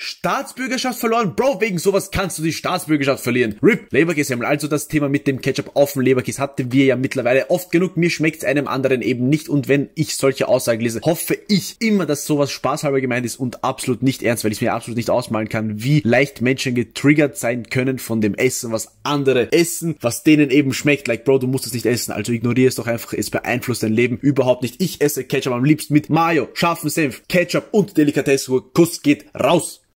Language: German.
Staatsbürgerschaft verloren? Bro, wegen sowas kannst du die Staatsbürgerschaft verlieren. RIP, Leberkässemmel. Also das Thema mit dem Ketchup auf dem Leberkäse hatten wir ja mittlerweile oft genug. Mir schmeckt's einem anderen eben nicht. Und wenn ich solche Aussagen lese, hoffe ich immer, dass sowas spaßhalber gemeint ist und absolut nicht ernst, weil ich mir absolut nicht ausmalen kann, wie leicht Menschen getriggert sein können von dem Essen, was andere essen, was denen eben schmeckt. Like, Bro, du musst es nicht essen. Also ignoriere es doch einfach. Es beeinflusst dein Leben überhaupt nicht. Ich esse Ketchup am liebsten mit Mayo, scharfen Senf, Ketchup und Delikatessen. Kuss geht raus.